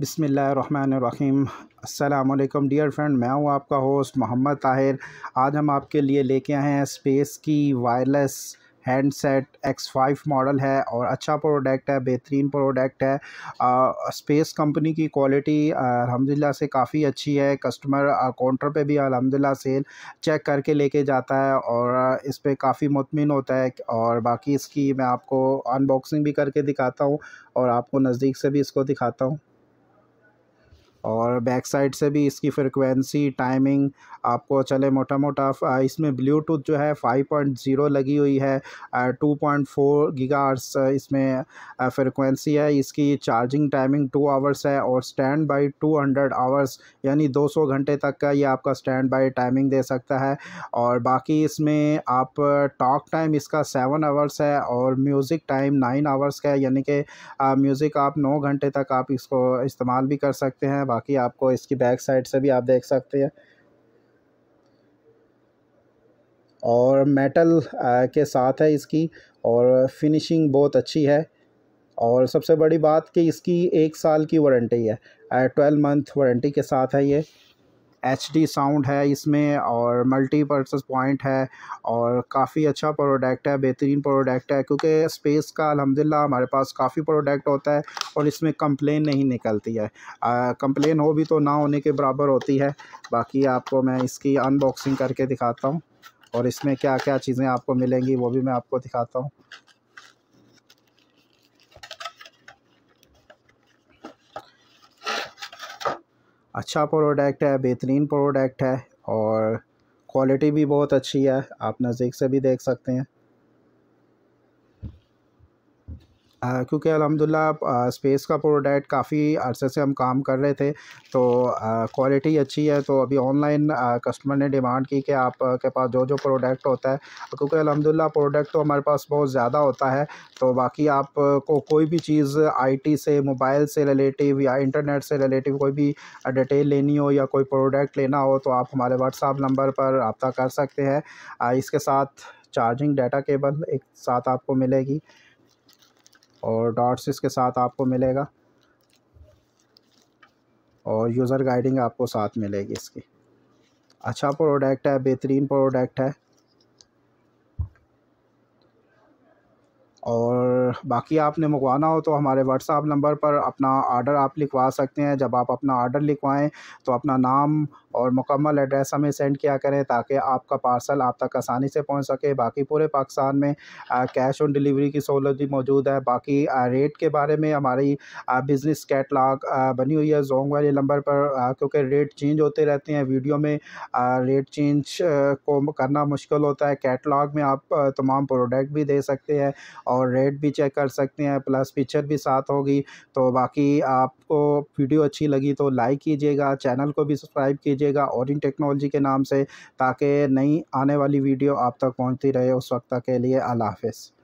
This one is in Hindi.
बिसमीम् अल्लाम डियर फ्रेंड मैं हूं आपका होस्ट मोहम्मद ताहिर आज हम आपके लिए लेके आए हैं स्पेस की wireless handset X five model है और अच्छा प्रोडक्ट है बेहतरीन प्रोडक्ट है आ, स्पेस कंपनी की क्वालिटी अलहमदिल्ला से काफ़ी अच्छी है कस्टमर काउंटर पे भी अलहमदिल्ला सेल चेक करके लेके जाता है और इस पर काफ़ी मुतमिन होता है और बाकी इसकी मैं आपको अनबॉक्सिंग भी करके दिखाता हूँ और आपको नज़दीक से भी इसको दिखाता हूँ और बैक साइड से भी इसकी फ्रिक्वेंसी टाइमिंग आपको चले मोटा मोटा इसमें ब्लूटूथ जो है 5.0 लगी हुई है 2.4 गीगाहर्ट्स इसमें फ्रिक्वेंसी है इसकी चार्जिंग टाइमिंग टू आवर्स है और standby two hundred hours यानी 200 घंटे तक का ये आपका स्टैंड बाई टाइमिंग दे सकता है और बाकी इसमें आप टॉक टाइम इसका सेवन आवर्स है और म्यूज़िक टाइम नाइन आवर्स का है यानी कि म्यूज़िक आप नौ घंटे तक आप इसको इस्तेमाल भी कर सकते हैं बाकी आपको इसकी बैक साइड से भी आप देख सकते हैं और मेटल के साथ है इसकी और फिनिशिंग बहुत अच्छी है और सबसे बड़ी बात कि इसकी एक साल की वारंटी है ट्वेल्व मंथ वारंटी के साथ है ये एच डी साउंड है इसमें और मल्टी पॉइंट है और काफ़ी अच्छा प्रोडक्ट है बेहतरीन प्रोडक्ट है क्योंकि स्पेस का अलहमदिल्ला हमारे पास काफ़ी प्रोडक्ट होता है और इसमें कंप्लेन नहीं निकलती है कंप्लेन हो भी तो ना होने के बराबर होती है बाकी आपको मैं इसकी अनबॉक्सिंग करके दिखाता हूँ और इसमें क्या क्या चीज़ें आपको मिलेंगी वो भी मैं आपको दिखाता हूँ अच्छा प्रोडक्ट है बेहतरीन प्रोडक्ट है और क्वालिटी भी बहुत अच्छी है आप नज़दीक से भी देख सकते हैं क्योंकि अलहमदिल्ला स्पेस का प्रोडक्ट काफ़ी अरसे से हम काम कर रहे थे तो क्वालिटी अच्छी है तो अभी ऑनलाइन कस्टमर ने डिमांड की कि आप के पास जो जो प्रोडक्ट होता है क्योंकि अलहमदिल्ला प्रोडक्ट तो हमारे पास बहुत ज़्यादा होता है तो बाकी आप को कोई भी चीज़ आईटी से मोबाइल से रिलेटिव या इंटरनेट से रिलेटिव कोई भी डिटेल लेनी हो या कोई प्रोडक्ट लेना हो तो आप हमारे व्हाट्सअप नंबर पर रबता कर सकते हैं इसके साथ चार्जिंग डाटा केबल एक साथ आपको मिलेगी और डॉट्स इसके साथ आपको मिलेगा और यूज़र गाइडिंग आपको साथ मिलेगी इसकी अच्छा प्रोडक्ट है बेहतरीन प्रोडक्ट है और बाकी आपने मंगवाना हो तो हमारे व्हाट्सअप नंबर पर अपना आर्डर आप लिखवा सकते हैं जब आप अपना आर्डर लिखवाएं तो अपना नाम और मुकम्मल एड्रेस हमें सेंड किया करें ताकि आपका पार्सल आप तक आसानी से पहुंच सके बाकी पूरे पाकिस्तान में कैश ऑन डिलीवरी की सहूलत भी मौजूद है बाकी आ, रेट के बारे में हमारी बिज़नेस कैटलाग बनी हुई है जोंग वाले नंबर पर क्योंकि रेट चेंज होते रहते हैं वीडियो में आ, रेट चेंज को करना मुश्किल होता है कैटलाग में आप तमाम प्रोडक्ट भी दे सकते हैं और और रेट भी चेक कर सकते हैं प्लस पिक्चर भी साथ होगी तो बाकी आपको वीडियो अच्छी लगी तो लाइक कीजिएगा चैनल को भी सब्सक्राइब कीजिएगा और इन टेक्नोलॉजी के नाम से ताकि नई आने वाली वीडियो आप तक पहुँचती रहे उस वक्त के लिए अला हाफिज़